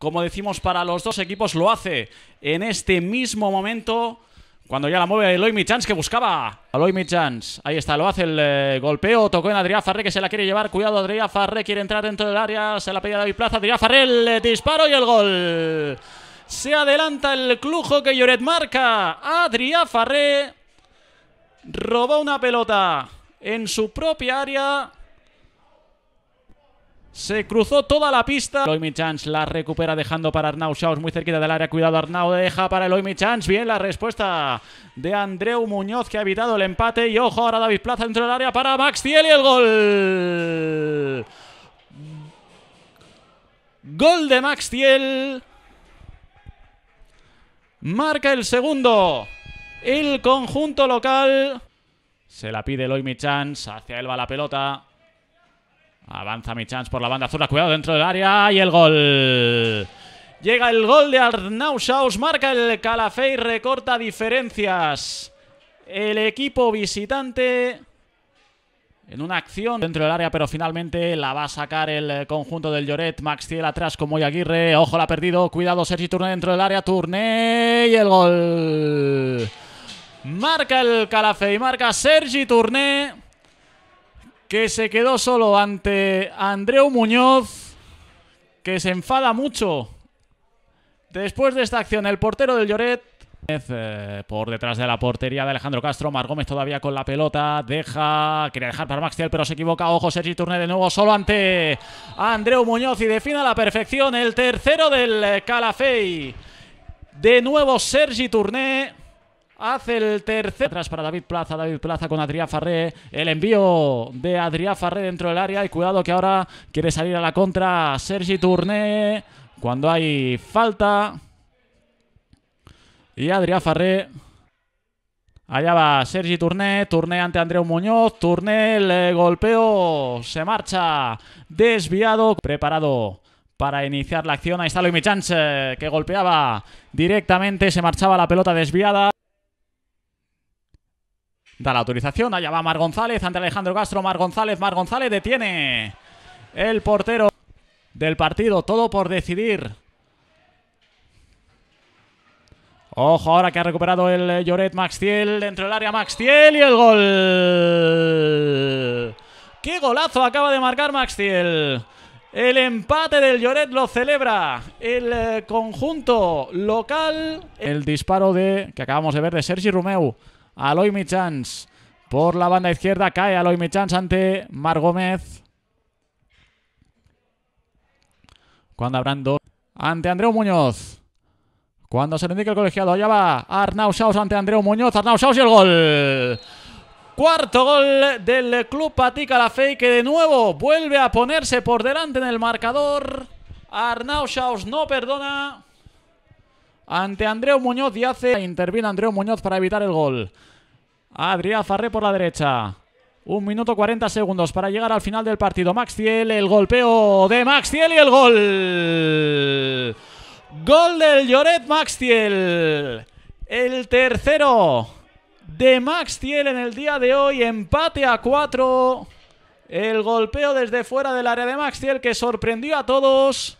como decimos, para los dos equipos. Lo hace en este mismo momento. Cuando ya la mueve Eloy Michans que buscaba. Eloy Michans. Ahí está, lo hace el eh, golpeo. Tocó en Adrián Farré que se la quiere llevar. Cuidado, Adrián Farré quiere entrar dentro del área. Se la pide David Plaza. Adrián Farré, el eh, disparo y el gol. Se adelanta el clujo que Lloret marca. Adrián Farré robó una pelota en su propia área. Se cruzó toda la pista. Eloy chance la recupera dejando para Arnau Schaus muy cerquita del área. Cuidado Arnau, deja para Eloy chance Bien la respuesta de Andreu Muñoz que ha evitado el empate. Y ojo ahora David Plaza dentro del área para Max Thiel. y el gol. Gol de Max Tiel. Marca el segundo. El conjunto local. Se la pide Eloy chance Hacia él va la pelota. Avanza mi chance por la banda azul. Cuidado dentro del área. Y el gol. Llega el gol de Arnau Shaus. Marca el y Recorta diferencias. El equipo visitante. En una acción dentro del área, pero finalmente la va a sacar el conjunto del Lloret. Maxiel atrás con Moy Aguirre. Ojo, la ha perdido. Cuidado, Sergi Turné dentro del área. Turné y el gol. Marca el y Marca Sergi Turné que se quedó solo ante Andreu Muñoz, que se enfada mucho. Después de esta acción, el portero del Lloret eh, por detrás de la portería de Alejandro Castro. Mar Gómez todavía con la pelota. Deja. Quería dejar para Maxiel, pero se equivoca. Ojo, Sergi Tourné de nuevo solo ante Andreu Muñoz. Y define a la perfección el tercero del eh, Calafey. De nuevo Sergi Tourné. Hace el tercer atrás para David Plaza. David Plaza con Adrián Farré. El envío de Adrián Farré dentro del área. Y cuidado que ahora quiere salir a la contra Sergi Tourné. Cuando hay falta. Y Adrián Farré. Allá va Sergi Tourné, Tourné ante Andreu Muñoz, Tourné le golpeó. se marcha, desviado, preparado para iniciar la acción. Ahí está Luis Michans, que golpeaba directamente, se marchaba la pelota desviada. Da la autorización, allá va Mar González, ante Alejandro Castro, Mar González, Mar González detiene el portero del partido, todo por decidir. Ojo ahora que ha recuperado el Lloret Maxtiel dentro del área Maxtiel y el gol. ¡Qué golazo acaba de marcar Maxtiel! El empate del Lloret lo celebra el eh, conjunto local. El disparo de que acabamos de ver de Sergi Rumeu. Aloy Michans. Por la banda izquierda cae Aloy Michans ante Mar Gómez. Cuando habrán dos. Ante Andreu Muñoz. Cuando se le indica el colegiado. Allá va Arnau Saus ante Andreu Muñoz. Arnau Saus y el gol. Cuarto gol del club Patica la Fe que de nuevo vuelve a ponerse por delante en el marcador. Arnau Saus no perdona ante Andreu Muñoz y hace... Interviene Andreu Muñoz para evitar el gol. Adrián Farré por la derecha. Un minuto 40 segundos para llegar al final del partido. Maxiel, el golpeo de Maxiel y el gol. Gol del Lloret Maxiel. El tercero de Maxiel en el día de hoy. Empate a cuatro. El golpeo desde fuera del área de Max Maxiel que sorprendió a todos.